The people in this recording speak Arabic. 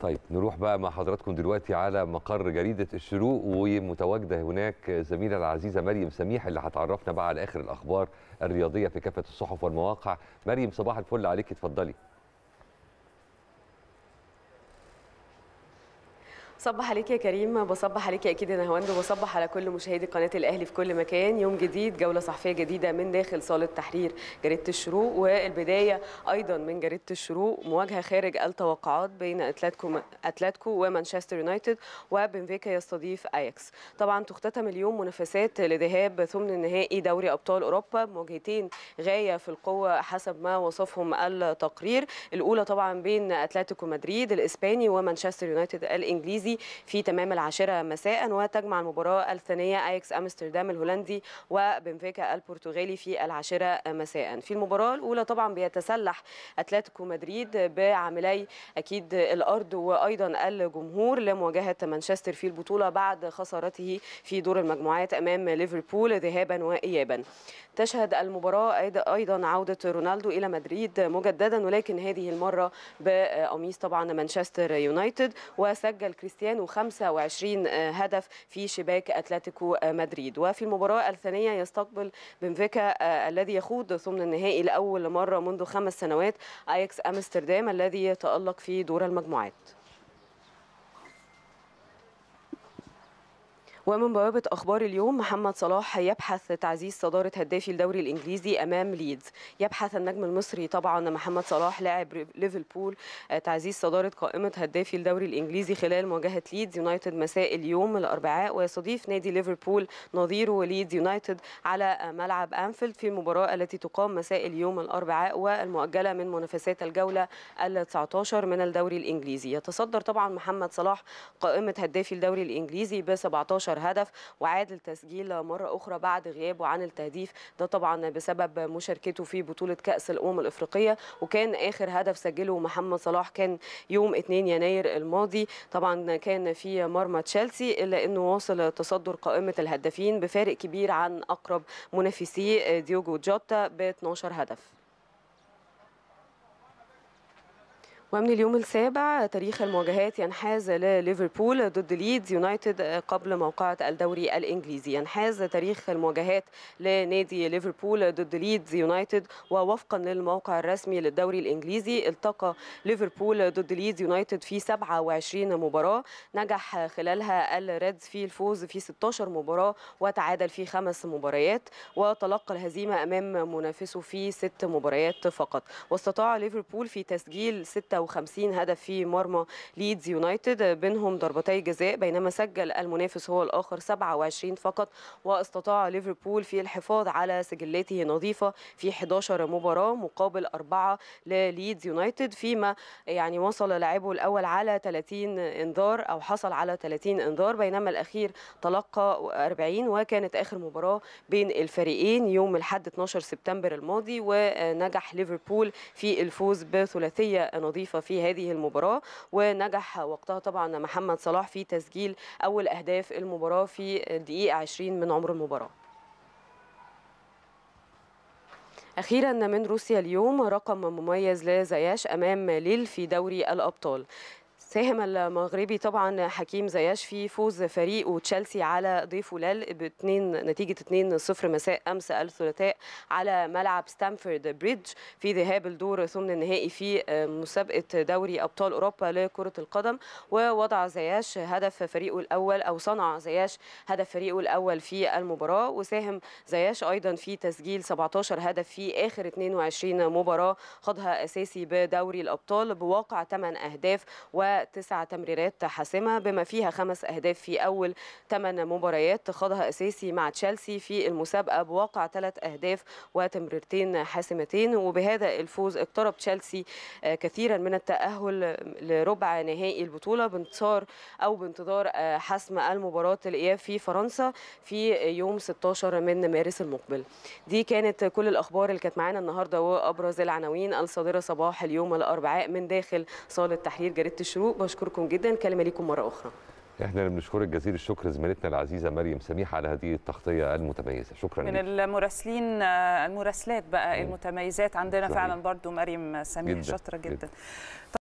طيب نروح بقى مع حضراتكم دلوقتي على مقر جريدة الشروق ومتواجدة هناك زميلة العزيزة مريم سميح اللي هتعرفنا بقى على آخر الأخبار الرياضية في كافة الصحف والمواقع مريم صباح الفل عليك اتفضلي صبح عليك يا كريم بصبح عليك اكيد انا هوند وبصبح على كل مشاهدي قناه الاهلي في كل مكان يوم جديد جوله صحفيه جديده من داخل صاله تحرير جريده الشروق والبدايه ايضا من جريده الشروق مواجهه خارج التوقعات بين اتلتيكو اتلتيكو ومانشستر يونايتد وبنفيكا يستضيف اياكس طبعا تختتم اليوم منافسات لذهاب ثمن النهائي دوري ابطال اوروبا مواجهتين غايه في القوه حسب ما وصفهم التقرير الاولى طبعا بين اتلتيكو مدريد الاسباني ومانشستر يونايتد الانجليزي الهولندي في تمام العاشرة مساء وتجمع المباراة الثانية أياكس أمستردام الهولندي وبنفيكا البرتغالي في العاشرة مساء في المباراة الأولى طبعا بيتسلح أتلتيكو مدريد بعاملي أكيد الأرض وأيضا الجمهور لمواجهة مانشستر في البطولة بعد خسارته في دور المجموعات أمام ليفربول ذهابا وإيابا تشهد المباراة أيضا عودة رونالدو إلى مدريد مجددا ولكن هذه المرة بقميص طبعا مانشستر يونايتد وسجل كريستيانو و 25 آه، هدف في شباك أتلتيكو آه، مدريد وفي المباراة الثانية يستقبل بنفيكا آه، الذي يخوض ثمن النهائي لأول مرة منذ خمس سنوات أياكس أمستردام الذي تألق في دور المجموعات ومن بوابة أخبار اليوم محمد صلاح يبحث تعزيز صدارة هدافي الدوري الإنجليزي أمام ليدز يبحث النجم المصري طبعا محمد صلاح لاعب ليفربول تعزيز صدارة قائمة هدافي الدوري الإنجليزي خلال مواجهة ليدز يونايتد مساء اليوم الأربعاء ويستضيف نادي ليفربول نظيره ليدز يونايتد على ملعب أنفيلد في المباراة التي تقام مساء اليوم الأربعاء والمؤجلة من منافسات الجولة ال 19 من الدوري الإنجليزي يتصدر طبعا محمد صلاح قائمة هدافي الدوري الإنجليزي ب 17 هدف وعاد للتسجيل مرة أخرى بعد غيابه عن التهديف ده طبعا بسبب مشاركته في بطولة كأس الأمم الأفريقية وكان آخر هدف سجله محمد صلاح كان يوم 2 يناير الماضي طبعا كان في مرمى تشيلسي إلا أنه واصل تصدر قائمة الهدافين بفارق كبير عن أقرب منافسيه ديوجو جوتا ب 12 هدف ومن اليوم السابع تاريخ المواجهات ينحاز لليفربول ضد ليدز يونايتد قبل موقعة الدوري الإنجليزي ينحاز تاريخ المواجهات لنادي ليفربول ضد ليدز يونايتد ووفقا للموقع الرسمي للدوري الإنجليزي التقى ليفربول ضد ليدز يونايتد في 27 مباراة نجح خلالها الريدز في الفوز في 16 مباراة وتعادل في خمس مباريات وتلقى الهزيمة أمام منافسه في ست مباريات فقط واستطاع ليفربول في تسجيل 6 53 هدف في مرمى ليدز يونايتد بينهم ضربتي جزاء بينما سجل المنافس هو الآخر 27 فقط واستطاع ليفربول في الحفاظ على سجلاته نظيفة في 11 مباراة مقابل أربعة لليدز يونايتد فيما يعني وصل لاعبه الأول على 30 انذار أو حصل على 30 انذار بينما الأخير تلقى 40 وكانت آخر مباراة بين الفريقين يوم الحد 12 سبتمبر الماضي ونجح ليفربول في الفوز بثلاثية نظيفة الطائفه في هذه المباراه ونجح وقتها طبعا محمد صلاح في تسجيل اول اهداف المباراه في الدقيقه 20 من عمر المباراه أخيرا من روسيا اليوم رقم مميز لزياش أمام ليل في دوري الأبطال ساهم المغربي طبعا حكيم زياش في فوز فريقه تشيلسي على ضيفه لال باثنين نتيجه 2-0 مساء امس الثلاثاء على ملعب ستامفورد بريدج في ذهاب الدور ثمن النهائي في آه، مسابقه دوري ابطال اوروبا لكره القدم ووضع زياش هدف فريقه الاول او صنع زياش هدف فريقه الاول في المباراه وساهم زياش ايضا في تسجيل 17 هدف في اخر 22 مباراه خاضها اساسي بدوري الابطال بواقع 8 اهداف و تسع تمريرات حاسمة بما فيها خمس أهداف في أول ثمان مباريات خاضها أساسي مع تشيلسي في المسابقة بواقع ثلاث أهداف وتمريرتين حاسمتين وبهذا الفوز اقترب تشيلسي آه، كثيرا من التأهل لربع نهائي البطولة بانتصار أو بانتظار آه، حسم المباراة الإياب في فرنسا في يوم 16 من مارس المقبل دي كانت كل الأخبار اللي كانت معانا النهاردة وأبرز العناوين الصادرة صباح اليوم الأربعاء من داخل صالة تحرير جريدة الشروق الفاروق بشكركم جدا كلمه ليكم مره اخرى احنا اللي بنشكرك جزيل الشكر زميلتنا العزيزه مريم سميح على هذه التغطيه المتميزه شكرا من لي. المراسلين المراسلات بقى المتميزات عندنا صحيح. فعلا برضو مريم سميح شاطره جدا, جداً.